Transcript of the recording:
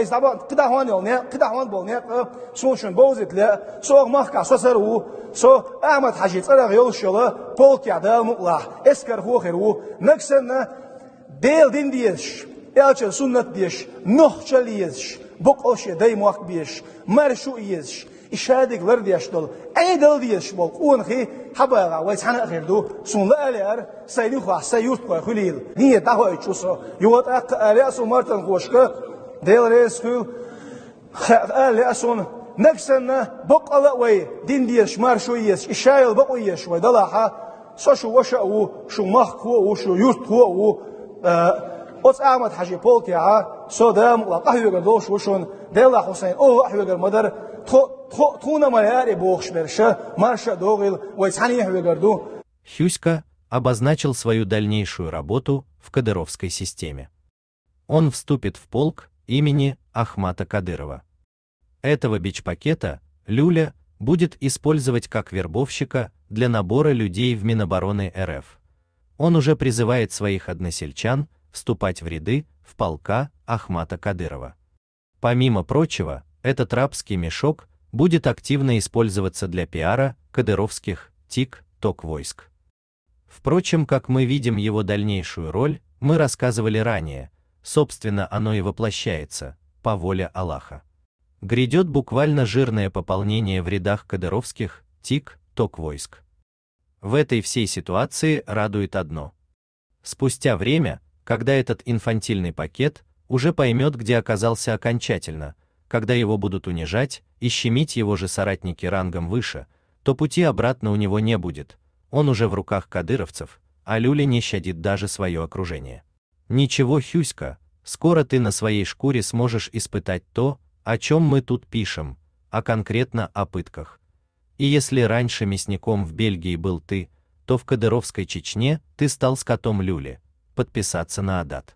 Isabon, kita hon yo ne, kita hon bo ne, so shun bozit le, so mah ka so seru, so Ahmed Haji tsara yo shola, polkya da muqla, esker ho khiru, naksen bel din diyesh, elçe sunnet diyesh, noh çeliyesh, bok oşe day muak biyesh, mar şu iyesh, işadik ler diyesh dol, ay dol diyesh bok, un khi habaga ve tsana khirdu, sunla aler, sayni khwa sayurt ko khulil, niye daho ichuso, yuwat aq alia sumartan khoshka, Delres hu alle asun نكسن بقى وي دين ديش مار شو يس إشايل بقى يش وي دلاحة سو شو وشا و شو مخ كو و شو يوت كو و أوت أعمد حاجي بولتي ع سو دام وقهوة قدوش وشون دلا حسين أو أحوة قدمدر تخو تخو تونا ملياري بوخش مرشا марша دوغل ويتحاني يحوة قدو Хюська обозначил свою дальнейшую работу в кадыровской системе. Он вступит в полк имени Ахмата Кадырова. Этого би-пакета Люля будет использовать как вербовщика для набора людей в Минобороны РФ. Он уже призывает своих односельчан вступать в ряды в полка Ахмата Кадырова. Помимо прочего, этот рабский мешок будет активно использоваться для пиара кадыровских тик-ток войск. Впрочем, как мы видим его дальнейшую роль, мы рассказывали ранее, собственно, оно и воплощается, по воле Аллаха. Грядет буквально жирное пополнение в рядах кадыровских, тик, ток войск. В этой всей ситуации радует одно. Спустя время, когда этот инфантильный пакет уже поймет, где оказался окончательно, когда его будут унижать и щемить его же соратники рангом выше, то пути обратно у него не будет. Он уже в руках кадыровцев, а Люли не щадит даже свое окружение. Ничего, Хюська, скоро ты на своей шкуре сможешь испытать то, о чем мы тут пишем, а конкретно о пытках. И если раньше мясником в Бельгии был ты, то в Кадыровской Чечне ты стал скотом люли. Подписаться на Адат.